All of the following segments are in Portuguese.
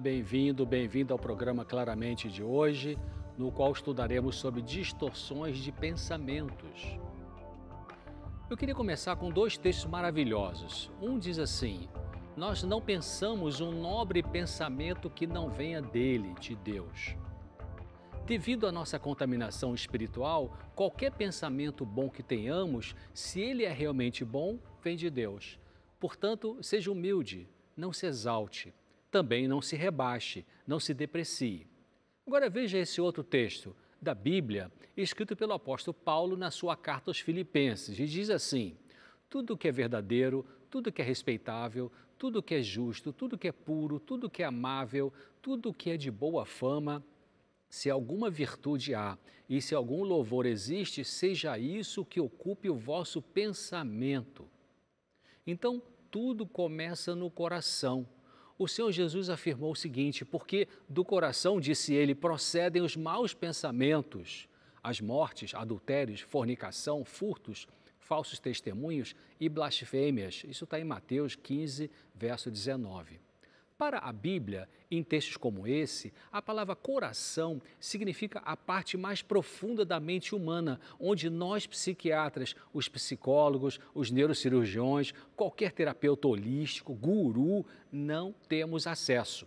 bem-vindo, bem-vindo ao programa Claramente de hoje, no qual estudaremos sobre distorções de pensamentos. Eu queria começar com dois textos maravilhosos. Um diz assim: Nós não pensamos um nobre pensamento que não venha dele, de Deus. Devido à nossa contaminação espiritual, qualquer pensamento bom que tenhamos, se ele é realmente bom, vem de Deus. Portanto, seja humilde, não se exalte também não se rebaixe, não se deprecie. Agora veja esse outro texto da Bíblia, escrito pelo apóstolo Paulo na sua carta aos Filipenses, e diz assim: Tudo que é verdadeiro, tudo que é respeitável, tudo que é justo, tudo que é puro, tudo que é amável, tudo que é de boa fama, se alguma virtude há e se algum louvor existe, seja isso que ocupe o vosso pensamento. Então, tudo começa no coração o Senhor Jesus afirmou o seguinte: porque do coração, disse ele, procedem os maus pensamentos, as mortes, adultérios, fornicação, furtos, falsos testemunhos e blasfêmias. Isso está em Mateus 15, verso 19. Para a Bíblia, em textos como esse, a palavra coração significa a parte mais profunda da mente humana, onde nós psiquiatras, os psicólogos, os neurocirurgiões, qualquer terapeuta holístico, guru, não temos acesso.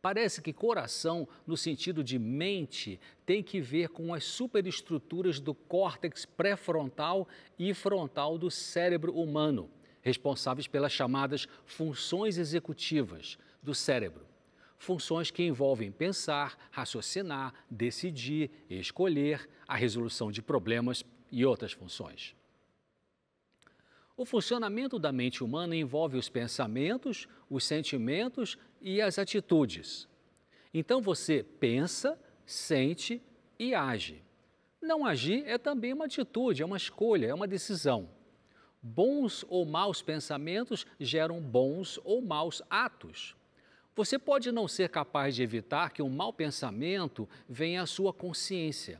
Parece que coração, no sentido de mente, tem que ver com as superestruturas do córtex pré-frontal e frontal do cérebro humano responsáveis pelas chamadas funções executivas do cérebro. Funções que envolvem pensar, raciocinar, decidir, escolher, a resolução de problemas e outras funções. O funcionamento da mente humana envolve os pensamentos, os sentimentos e as atitudes. Então você pensa, sente e age. Não agir é também uma atitude, é uma escolha, é uma decisão. Bons ou maus pensamentos geram bons ou maus atos. Você pode não ser capaz de evitar que um mau pensamento venha à sua consciência.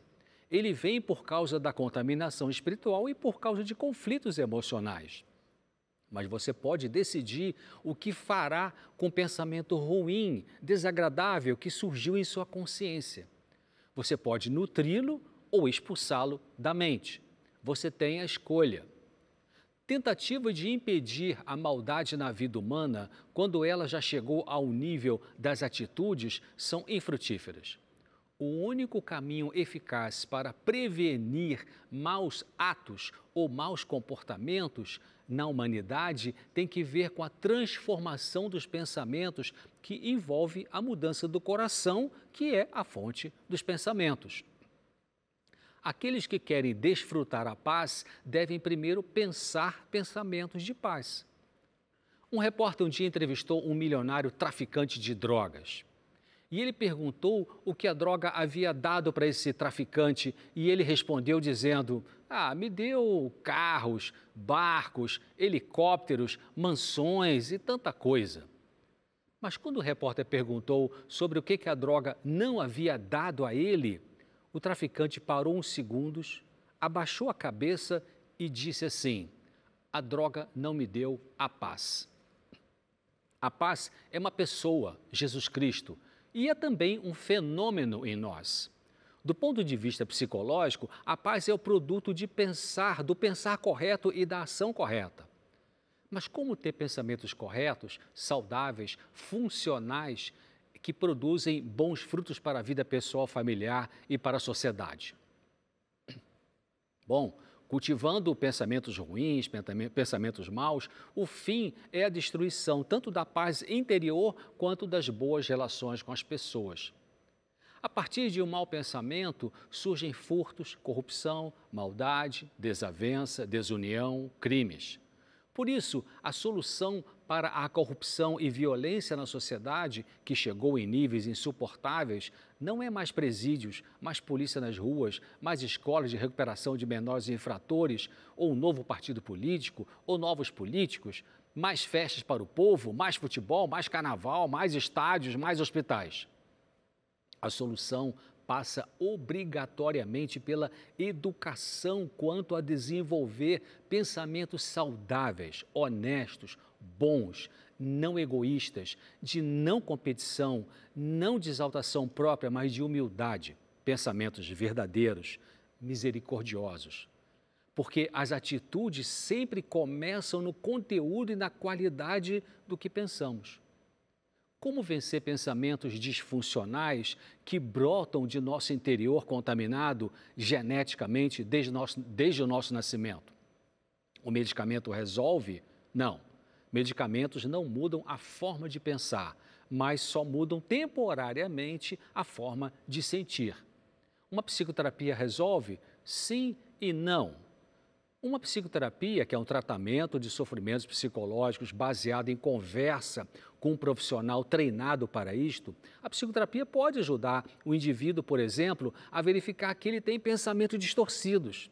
Ele vem por causa da contaminação espiritual e por causa de conflitos emocionais. Mas você pode decidir o que fará com o pensamento ruim, desagradável que surgiu em sua consciência. Você pode nutri-lo ou expulsá-lo da mente. Você tem a escolha tentativa de impedir a maldade na vida humana, quando ela já chegou ao nível das atitudes, são infrutíferas. O único caminho eficaz para prevenir maus atos ou maus comportamentos na humanidade tem que ver com a transformação dos pensamentos, que envolve a mudança do coração, que é a fonte dos pensamentos. Aqueles que querem desfrutar a paz devem primeiro pensar pensamentos de paz. Um repórter um dia entrevistou um milionário traficante de drogas. E ele perguntou o que a droga havia dado para esse traficante, e ele respondeu dizendo: Ah, me deu carros, barcos, helicópteros, mansões e tanta coisa. Mas quando o repórter perguntou sobre o que a droga não havia dado a ele, o traficante parou uns segundos, abaixou a cabeça e disse assim: A droga não me deu a paz. A paz é uma pessoa, Jesus Cristo, e é também um fenômeno em nós. Do ponto de vista psicológico, a paz é o produto de pensar, do pensar correto e da ação correta. Mas como ter pensamentos corretos, saudáveis, funcionais, que produzem bons frutos para a vida pessoal, familiar e para a sociedade. Bom, cultivando pensamentos ruins, pensamentos maus, o fim é a destruição tanto da paz interior quanto das boas relações com as pessoas. A partir de um mau pensamento surgem furtos, corrupção, maldade, desavença, desunião, crimes. Por isso, a solução para a corrupção e violência na sociedade, que chegou em níveis insuportáveis, não é mais presídios, mais polícia nas ruas, mais escolas de recuperação de menores infratores, ou um novo partido político, ou novos políticos, mais festas para o povo, mais futebol, mais carnaval, mais estádios, mais hospitais. A solução passa obrigatoriamente pela educação quanto a desenvolver pensamentos saudáveis, honestos, bons, não egoístas, de não competição, não de exaltação própria, mas de humildade, pensamentos verdadeiros, misericordiosos. Porque as atitudes sempre começam no conteúdo e na qualidade do que pensamos. Como vencer pensamentos disfuncionais que brotam de nosso interior contaminado geneticamente desde, nosso, desde o nosso nascimento? O medicamento resolve? Não. Medicamentos não mudam a forma de pensar, mas só mudam temporariamente a forma de sentir. Uma psicoterapia resolve? Sim e não. Uma psicoterapia, que é um tratamento de sofrimentos psicológicos baseado em conversa com um profissional treinado para isto, a psicoterapia pode ajudar o indivíduo, por exemplo, a verificar que ele tem pensamentos distorcidos,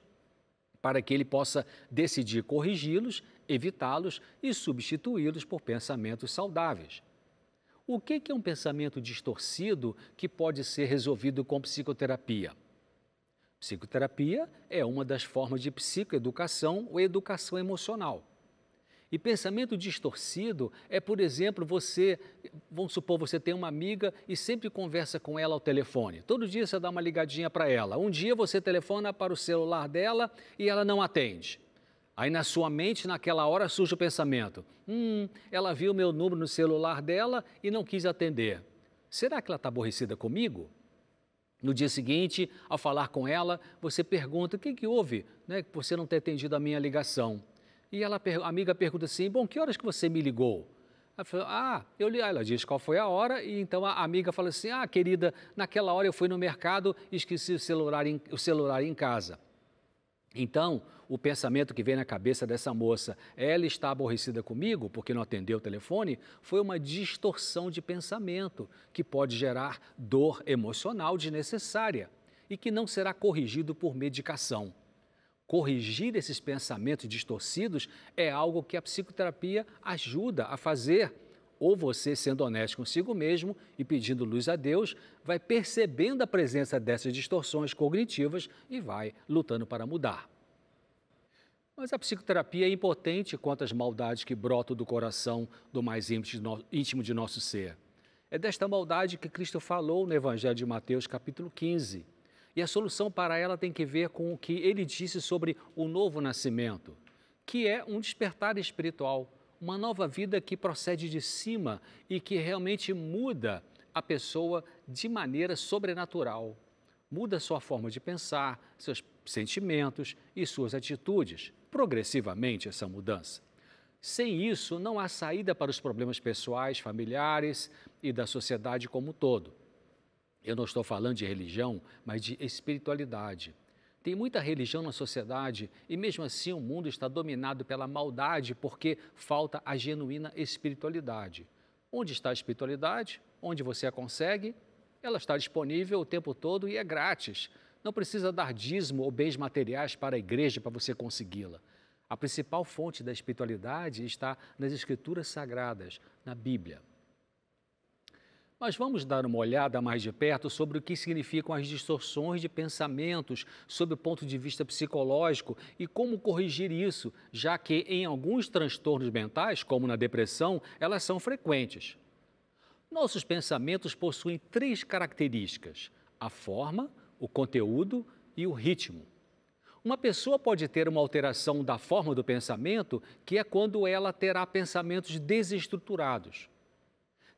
para que ele possa decidir corrigi-los evitá-los e substituí-los por pensamentos saudáveis. O que é um pensamento distorcido que pode ser resolvido com psicoterapia? Psicoterapia é uma das formas de psicoeducação ou educação emocional. E pensamento distorcido é, por exemplo, você, vamos supor, você tem uma amiga e sempre conversa com ela ao telefone. Todo dia você dá uma ligadinha para ela. Um dia você telefona para o celular dela e ela não atende. Aí na sua mente, naquela hora, surge o pensamento: hum, ela viu meu número no celular dela e não quis atender. Será que ela está aborrecida comigo? No dia seguinte, ao falar com ela, você pergunta: o que, que houve né, Por você não ter atendido a minha ligação? E ela, a amiga pergunta assim: bom, que horas que você me ligou? Ela fala, ah, eu li. Ela diz qual foi a hora, e então a amiga fala assim: ah, querida, naquela hora eu fui no mercado e esqueci o celular em, o celular em casa. Então, o pensamento que vem na cabeça dessa moça, ela está aborrecida comigo porque não atendeu o telefone, foi uma distorção de pensamento que pode gerar dor emocional desnecessária e que não será corrigido por medicação. Corrigir esses pensamentos distorcidos é algo que a psicoterapia ajuda a fazer ou você, sendo honesto consigo mesmo e pedindo luz a Deus, vai percebendo a presença dessas distorções cognitivas e vai lutando para mudar. Mas a psicoterapia é impotente quanto às maldades que brotam do coração do mais íntimo de nosso ser. É desta maldade que Cristo falou no Evangelho de Mateus, capítulo 15. E a solução para ela tem que ver com o que ele disse sobre o novo nascimento, que é um despertar espiritual uma nova vida que procede de cima e que realmente muda a pessoa de maneira sobrenatural. Muda sua forma de pensar, seus sentimentos e suas atitudes, progressivamente essa mudança. Sem isso, não há saída para os problemas pessoais, familiares e da sociedade como um todo. Eu não estou falando de religião, mas de espiritualidade. Tem muita religião na sociedade e, mesmo assim, o mundo está dominado pela maldade porque falta a genuína espiritualidade. Onde está a espiritualidade? Onde você a consegue? Ela está disponível o tempo todo e é grátis. Não precisa dar dízimo ou bens materiais para a igreja para você consegui-la. A principal fonte da espiritualidade está nas Escrituras Sagradas, na Bíblia. Mas vamos dar uma olhada mais de perto sobre o que significam as distorções de pensamentos sob o ponto de vista psicológico e como corrigir isso, já que em alguns transtornos mentais, como na depressão, elas são frequentes. Nossos pensamentos possuem três características: a forma, o conteúdo e o ritmo. Uma pessoa pode ter uma alteração da forma do pensamento, que é quando ela terá pensamentos desestruturados.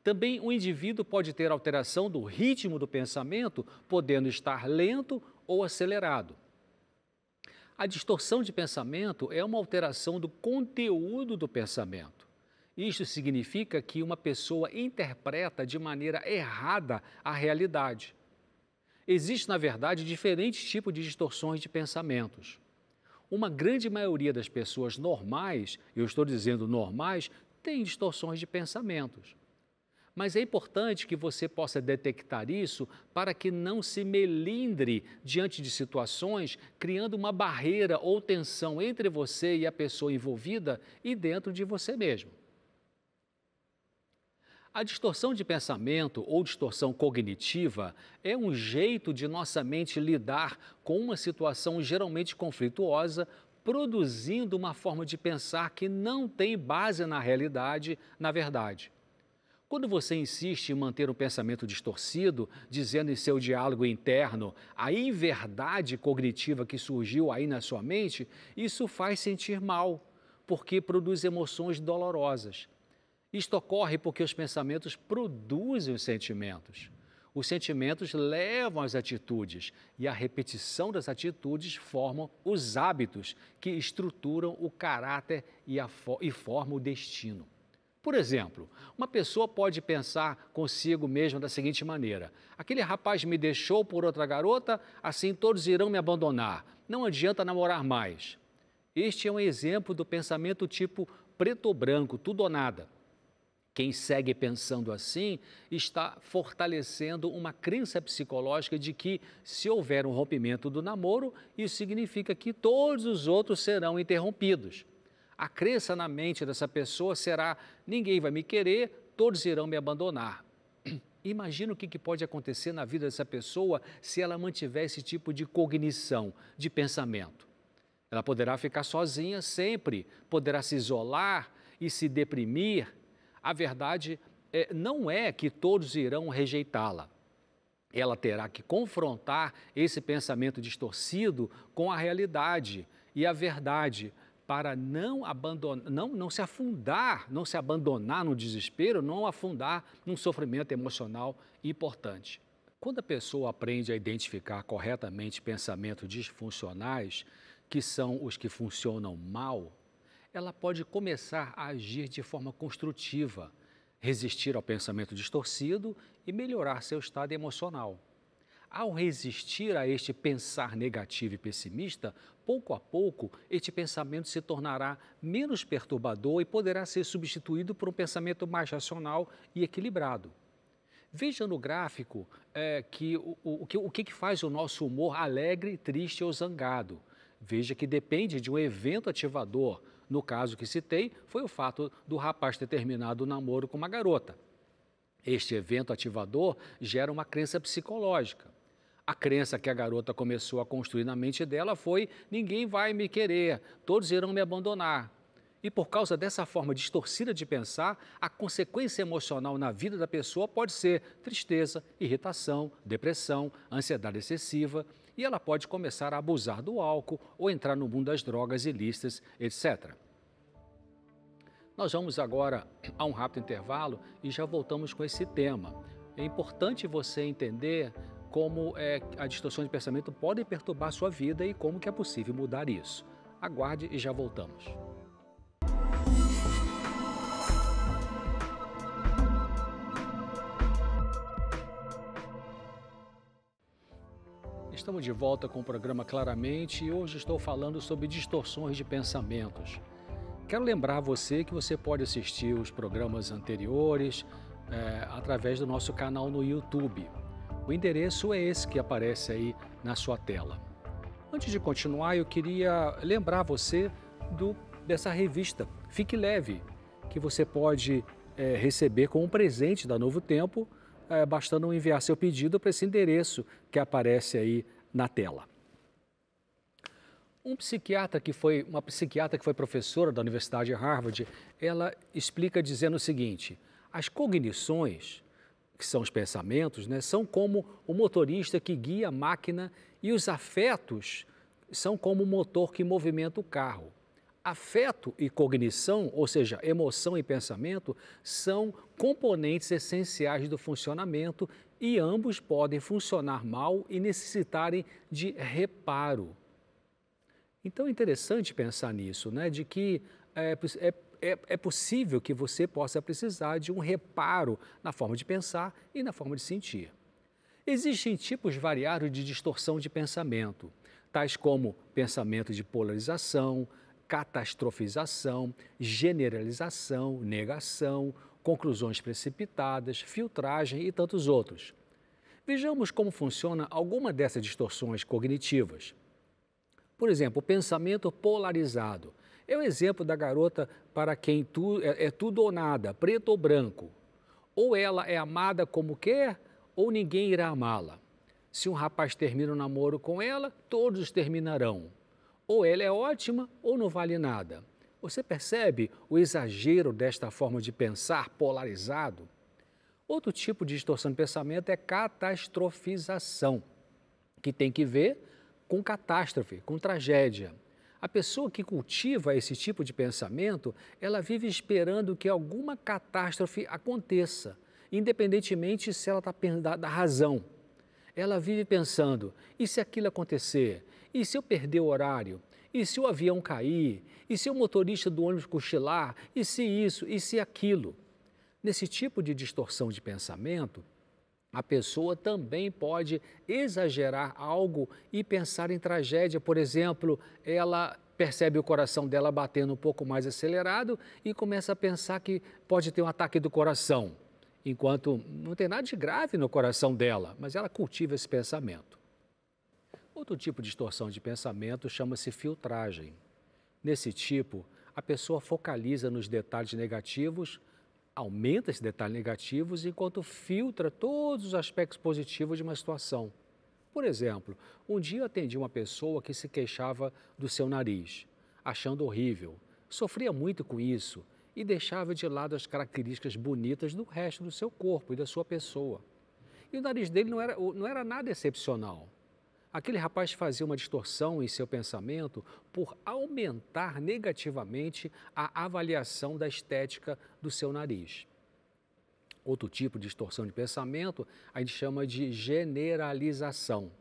Também o indivíduo pode ter alteração do ritmo do pensamento, podendo estar lento ou acelerado. A distorção de pensamento é uma alteração do conteúdo do pensamento. Isto significa que uma pessoa interpreta de maneira errada a realidade. Existe, na verdade, diferentes tipos de distorções de pensamentos. Uma grande maioria das pessoas normais, eu estou dizendo normais, tem distorções de pensamentos. Mas é importante que você possa detectar isso para que não se melindre diante de situações, criando uma barreira ou tensão entre você e a pessoa envolvida e dentro de você mesmo. A distorção de pensamento ou distorção cognitiva é um jeito de nossa mente lidar com uma situação geralmente conflituosa, produzindo uma forma de pensar que não tem base na realidade, na verdade. Quando você insiste em manter um pensamento distorcido, dizendo em seu diálogo interno a inverdade cognitiva que surgiu aí na sua mente, isso faz sentir mal, porque produz emoções dolorosas. Isto ocorre porque os pensamentos produzem os sentimentos. Os sentimentos levam às atitudes e a repetição das atitudes formam os hábitos que estruturam o caráter e, a, e formam o destino. Por exemplo, uma pessoa pode pensar consigo mesma da seguinte maneira: aquele rapaz me deixou por outra garota, assim todos irão me abandonar. Não adianta namorar mais. Este é um exemplo do pensamento tipo preto ou branco, tudo ou nada. Quem segue pensando assim está fortalecendo uma crença psicológica de que, se houver um rompimento do namoro, isso significa que todos os outros serão interrompidos. A crença na mente dessa pessoa será: ninguém vai me querer, todos irão me abandonar. Imagina o que, pode acontecer na vida dessa pessoa se ela mantiver esse tipo de cognição, de pensamento. Ela poderá ficar sozinha sempre, poderá se isolar e se deprimir. A verdade é, não é que todos irão rejeitá-la. Ela terá que confrontar esse pensamento distorcido com a realidade e a verdade para não abandonar, não, não se afundar, não se abandonar no desespero, não afundar num sofrimento emocional importante. Quando a pessoa aprende a identificar corretamente pensamentos disfuncionais, que são os que funcionam mal, ela pode começar a agir de forma construtiva, resistir ao pensamento distorcido e melhorar seu estado emocional. Ao resistir a este pensar negativo e pessimista, pouco a pouco, este pensamento se tornará menos perturbador e poderá ser substituído por um pensamento mais racional e equilibrado. Veja no gráfico é, que, o, o, que, o que faz o nosso humor alegre, triste ou zangado. Veja que depende de um evento ativador. No caso que citei, foi o fato do rapaz ter terminado o namoro com uma garota. Este evento ativador gera uma crença psicológica. A crença que a garota começou a construir na mente dela foi: ninguém vai me querer, todos irão me abandonar. E por causa dessa forma distorcida de pensar, a consequência emocional na vida da pessoa pode ser tristeza, irritação, depressão, ansiedade excessiva, e ela pode começar a abusar do álcool ou entrar no mundo das drogas ilícitas, etc. Nós vamos agora a um rápido intervalo e já voltamos com esse tema. É importante você entender como é, a distorção de pensamento pode perturbar sua vida e como que é possível mudar isso. Aguarde e já voltamos. Estamos de volta com o programa Claramente e hoje estou falando sobre distorções de pensamentos. Quero lembrar você que você pode assistir os programas anteriores é, através do nosso canal no YouTube. O endereço é esse que aparece aí na sua tela. Antes de continuar, eu queria lembrar você do, dessa revista Fique Leve, que você pode é, receber como um presente da Novo Tempo, é, bastando enviar seu pedido para esse endereço que aparece aí na tela. Um psiquiatra que foi, uma psiquiatra que foi professora da Universidade de Harvard, ela explica dizendo o seguinte: as cognições que são os pensamentos, né, são como o motorista que guia a máquina e os afetos são como o motor que movimenta o carro. Afeto e cognição, ou seja, emoção e pensamento, são componentes essenciais do funcionamento e ambos podem funcionar mal e necessitarem de reparo. Então é interessante pensar nisso, né? De que eh, é, é é, é possível que você possa precisar de um reparo na forma de pensar e na forma de sentir. Existem tipos variados de distorção de pensamento, tais como pensamento de polarização, catastrofização, generalização, negação, conclusões precipitadas, filtragem e tantos outros. Vejamos como funciona alguma dessas distorções cognitivas. Por exemplo, o pensamento polarizado é o exemplo da garota para quem tu, é, é tudo ou nada, preto ou branco. Ou ela é amada como quer, ou ninguém irá amá-la. Se um rapaz termina o um namoro com ela, todos terminarão. Ou ela é ótima ou não vale nada. Você percebe o exagero desta forma de pensar polarizado? Outro tipo de distorção de pensamento é catastrofização, que tem que ver com catástrofe, com tragédia. A pessoa que cultiva esse tipo de pensamento, ela vive esperando que alguma catástrofe aconteça, independentemente se ela está perdendo da razão. Ela vive pensando: e se aquilo acontecer? E se eu perder o horário? E se o avião cair? E se o motorista do ônibus cochilar? E se isso? E se aquilo? Nesse tipo de distorção de pensamento, a pessoa também pode exagerar algo e pensar em tragédia. Por exemplo, ela percebe o coração dela batendo um pouco mais acelerado e começa a pensar que pode ter um ataque do coração, enquanto não tem nada de grave no coração dela, mas ela cultiva esse pensamento. Outro tipo de distorção de pensamento chama-se filtragem. Nesse tipo, a pessoa focaliza nos detalhes negativos aumenta esses detalhes negativos enquanto filtra todos os aspectos positivos de uma situação. Por exemplo, um dia eu atendi uma pessoa que se queixava do seu nariz, achando horrível, sofria muito com isso e deixava de lado as características bonitas do resto do seu corpo e da sua pessoa. E o nariz dele não era, não era nada excepcional. Aquele rapaz fazia uma distorção em seu pensamento por aumentar negativamente a avaliação da estética do seu nariz. Outro tipo de distorção de pensamento a gente chama de generalização.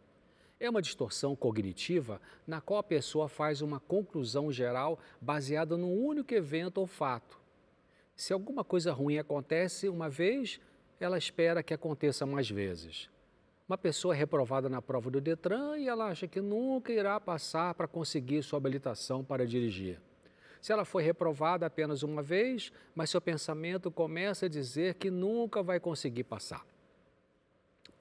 É uma distorção cognitiva na qual a pessoa faz uma conclusão geral baseada num único evento ou fato. Se alguma coisa ruim acontece uma vez, ela espera que aconteça mais vezes. Uma pessoa é reprovada na prova do Detran e ela acha que nunca irá passar para conseguir sua habilitação para dirigir. Se ela foi reprovada apenas uma vez, mas seu pensamento começa a dizer que nunca vai conseguir passar.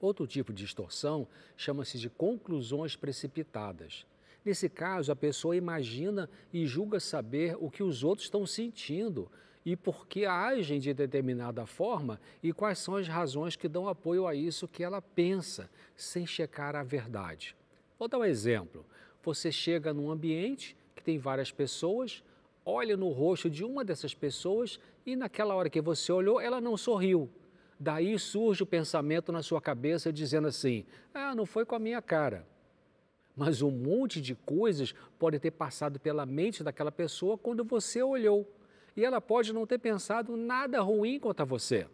Outro tipo de distorção chama-se de conclusões precipitadas. Nesse caso, a pessoa imagina e julga saber o que os outros estão sentindo, e por que agem de determinada forma e quais são as razões que dão apoio a isso que ela pensa, sem checar a verdade. Vou dar um exemplo. Você chega num ambiente que tem várias pessoas, olha no rosto de uma dessas pessoas e naquela hora que você olhou, ela não sorriu. Daí surge o pensamento na sua cabeça dizendo assim: ah, não foi com a minha cara. Mas um monte de coisas podem ter passado pela mente daquela pessoa quando você olhou e ela pode não ter pensado nada ruim contra você.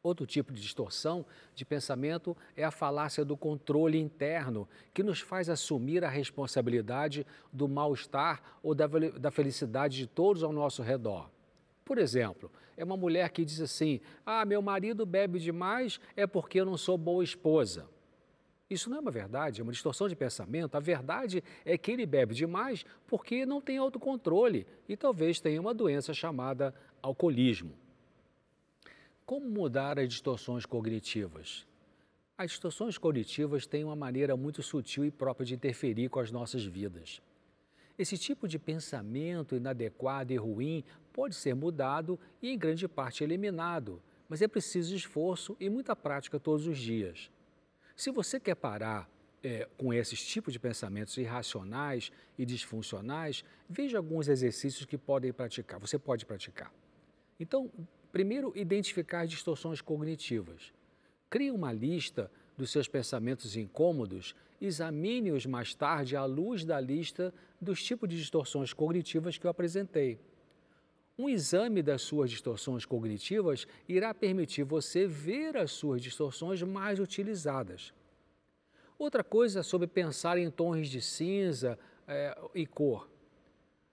Outro tipo de distorção de pensamento é a falácia do controle interno, que nos faz assumir a responsabilidade do mal-estar ou da, da, felicidade de todos ao nosso redor. Por exemplo, é uma mulher que diz assim: Ah, meu marido bebe demais é porque eu não sou boa esposa. Isso não é uma verdade, é uma distorção de pensamento. A verdade é que ele bebe demais porque não tem autocontrole e talvez tenha uma doença chamada alcoolismo. Como mudar as distorções cognitivas? As distorções cognitivas têm uma maneira muito sutil e própria de interferir com as nossas vidas. Esse tipo de pensamento inadequado e ruim pode ser mudado e, em grande parte, eliminado, mas é preciso esforço e muita prática todos os dias. Se você quer parar é, com esses tipos de pensamentos irracionais e disfuncionais, veja alguns exercícios que podem praticar, você pode praticar. Então, primeiro, identificar as distorções cognitivas. Crie uma lista dos seus pensamentos incômodos, examine-os mais tarde à luz da lista dos tipos de distorções cognitivas que eu apresentei. Um exame das suas distorções cognitivas irá permitir você ver as suas distorções mais utilizadas. Outra coisa é sobre pensar em tons de cinza é, e cor.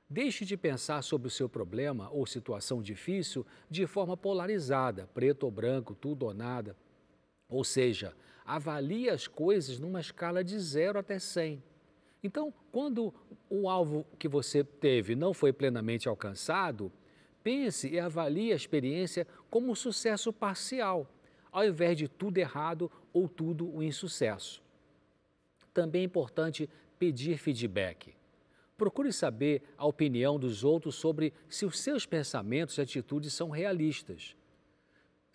Deixe de pensar sobre o seu problema ou situação difícil de forma polarizada, preto ou branco, tudo ou nada. Ou seja, avalie as coisas numa escala de 0 até 100. Então, quando o alvo que você teve não foi plenamente alcançado, pense e avalie a experiência como um sucesso parcial, ao invés de tudo errado ou tudo um insucesso. Também é importante pedir feedback. Procure saber a opinião dos outros sobre se os seus pensamentos e atitudes são realistas.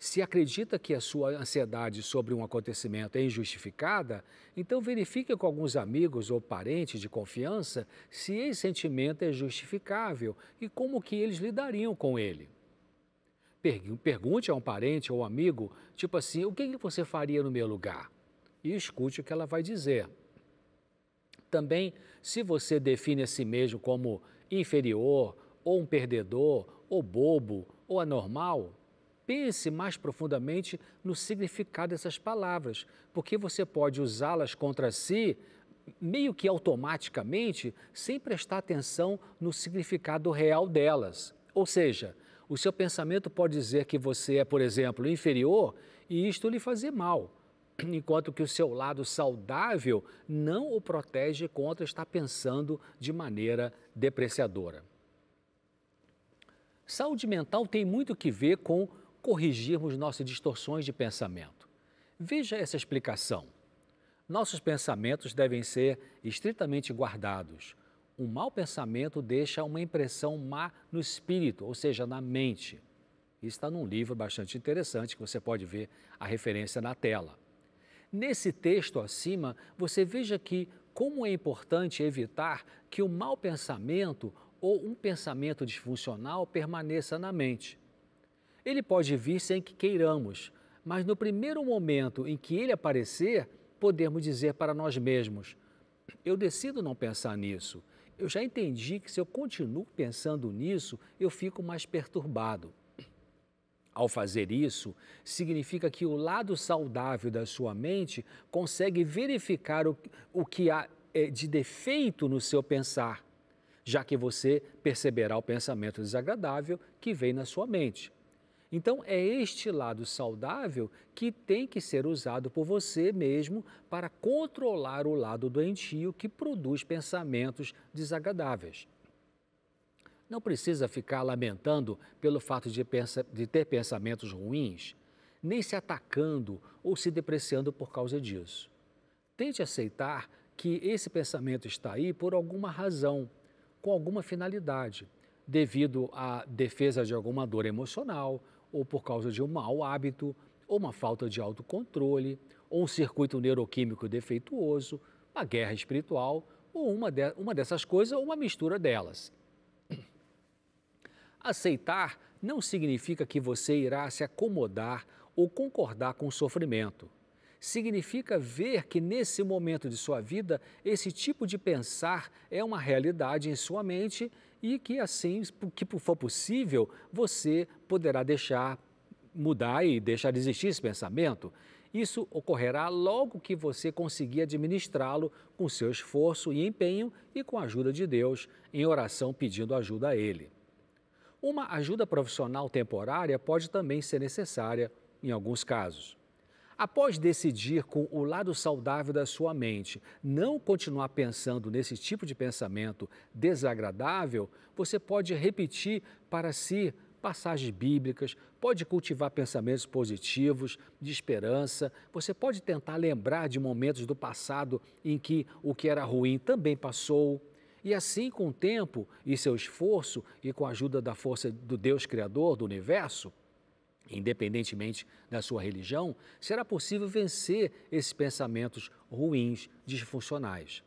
Se acredita que a sua ansiedade sobre um acontecimento é injustificada, então verifique com alguns amigos ou parentes de confiança se esse sentimento é justificável e como que eles lidariam com ele. Pergunte a um parente ou amigo, tipo assim, o que você faria no meu lugar? E escute o que ela vai dizer. Também, se você define a si mesmo como inferior, ou um perdedor, ou bobo, ou anormal, pense mais profundamente no significado dessas palavras, porque você pode usá-las contra si meio que automaticamente, sem prestar atenção no significado real delas. Ou seja, o seu pensamento pode dizer que você é, por exemplo, inferior e isto lhe fazer mal, enquanto que o seu lado saudável não o protege contra estar pensando de maneira depreciadora. Saúde mental tem muito que ver com corrigirmos nossas distorções de pensamento. Veja essa explicação. Nossos pensamentos devem ser estritamente guardados. Um mau pensamento deixa uma impressão má no espírito, ou seja, na mente. Isso está num livro bastante interessante que você pode ver a referência na tela. Nesse texto acima, você veja que como é importante evitar que o mau pensamento ou um pensamento disfuncional permaneça na mente. Ele pode vir sem que queiramos, mas no primeiro momento em que ele aparecer, podemos dizer para nós mesmos: eu decido não pensar nisso. Eu já entendi que se eu continuo pensando nisso, eu fico mais perturbado. Ao fazer isso, significa que o lado saudável da sua mente consegue verificar o, o que há eh, de defeito no seu pensar, já que você perceberá o pensamento desagradável que vem na sua mente. Então, é este lado saudável que tem que ser usado por você mesmo para controlar o lado doentio que produz pensamentos desagradáveis. Não precisa ficar lamentando pelo fato de, de ter pensamentos ruins, nem se atacando ou se depreciando por causa disso. Tente aceitar que esse pensamento está aí por alguma razão, com alguma finalidade, devido à defesa de alguma dor emocional, ou por causa de um mau hábito, ou uma falta de autocontrole, ou um circuito neuroquímico defeituoso, uma guerra espiritual, ou uma, de, uma dessas coisas ou uma mistura delas. Aceitar não significa que você irá se acomodar ou concordar com o sofrimento. Significa ver que nesse momento de sua vida, esse tipo de pensar é uma realidade em sua mente e que assim que for possível, você poderá deixar mudar e deixar de existir esse pensamento. Isso ocorrerá logo que você conseguir administrá-lo com seu esforço e empenho e com a ajuda de Deus, em oração pedindo ajuda a Ele. Uma ajuda profissional temporária pode também ser necessária em alguns casos. Após decidir com o lado saudável da sua mente não continuar pensando nesse tipo de pensamento desagradável, você pode repetir para si passagens bíblicas, pode cultivar pensamentos positivos, de esperança. Você pode tentar lembrar de momentos do passado em que o que era ruim também passou. E assim, com o tempo e seu esforço e com a ajuda da força do Deus Criador do universo, independentemente da sua religião, será possível vencer esses pensamentos ruins, disfuncionais.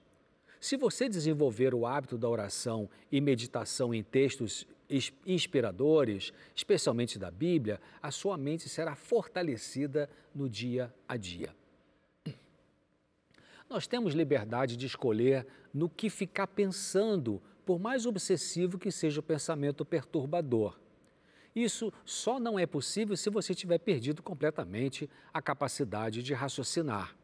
Se você desenvolver o hábito da oração e meditação em textos inspiradores, especialmente da Bíblia, a sua mente será fortalecida no dia a dia. Nós temos liberdade de escolher no que ficar pensando, por mais obsessivo que seja o pensamento perturbador. Isso só não é possível se você tiver perdido completamente a capacidade de raciocinar.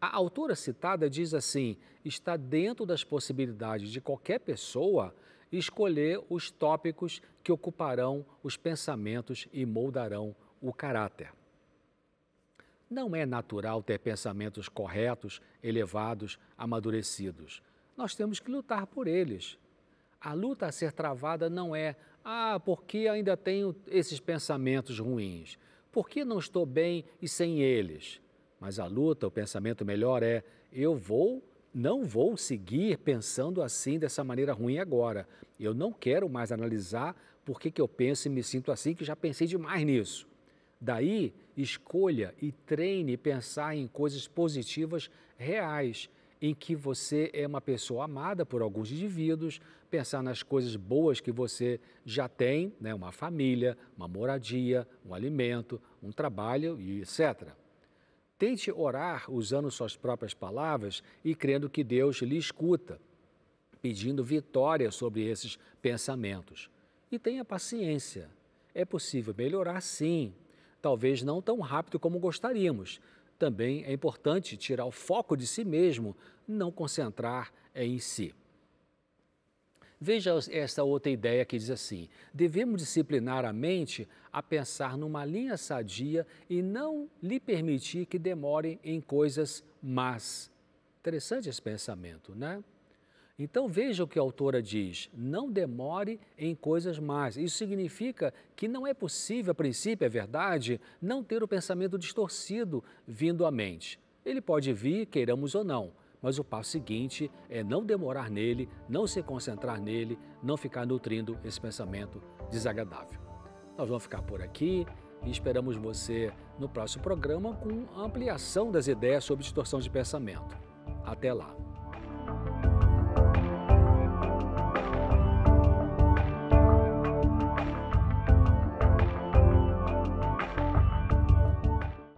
A autora citada diz assim: está dentro das possibilidades de qualquer pessoa escolher os tópicos que ocuparão os pensamentos e moldarão o caráter. Não é natural ter pensamentos corretos, elevados, amadurecidos. Nós temos que lutar por eles. A luta a ser travada não é ah, porque ainda tenho esses pensamentos ruins? Por que não estou bem e sem eles? Mas a luta, o pensamento melhor é: eu vou, não vou seguir pensando assim, dessa maneira ruim agora. Eu não quero mais analisar por que, que eu penso e me sinto assim, que já pensei demais nisso. Daí, escolha e treine pensar em coisas positivas reais, em que você é uma pessoa amada por alguns indivíduos, pensar nas coisas boas que você já tem, né? uma família, uma moradia, um alimento, um trabalho e etc. Tente orar usando suas próprias palavras e crendo que Deus lhe escuta, pedindo vitória sobre esses pensamentos. E tenha paciência. É possível melhorar sim, talvez não tão rápido como gostaríamos. Também é importante tirar o foco de si mesmo, não concentrar em si. Veja esta outra ideia que diz assim: devemos disciplinar a mente a pensar numa linha sadia e não lhe permitir que demore em coisas más. Interessante esse pensamento, né? Então veja o que a autora diz: não demore em coisas más. Isso significa que não é possível, a princípio, é verdade, não ter o pensamento distorcido vindo à mente. Ele pode vir, queiramos ou não, mas o passo seguinte é não demorar nele, não se concentrar nele, não ficar nutrindo esse pensamento desagradável. Nós vamos ficar por aqui e esperamos você no próximo programa com ampliação das ideias sobre distorção de pensamento. Até lá!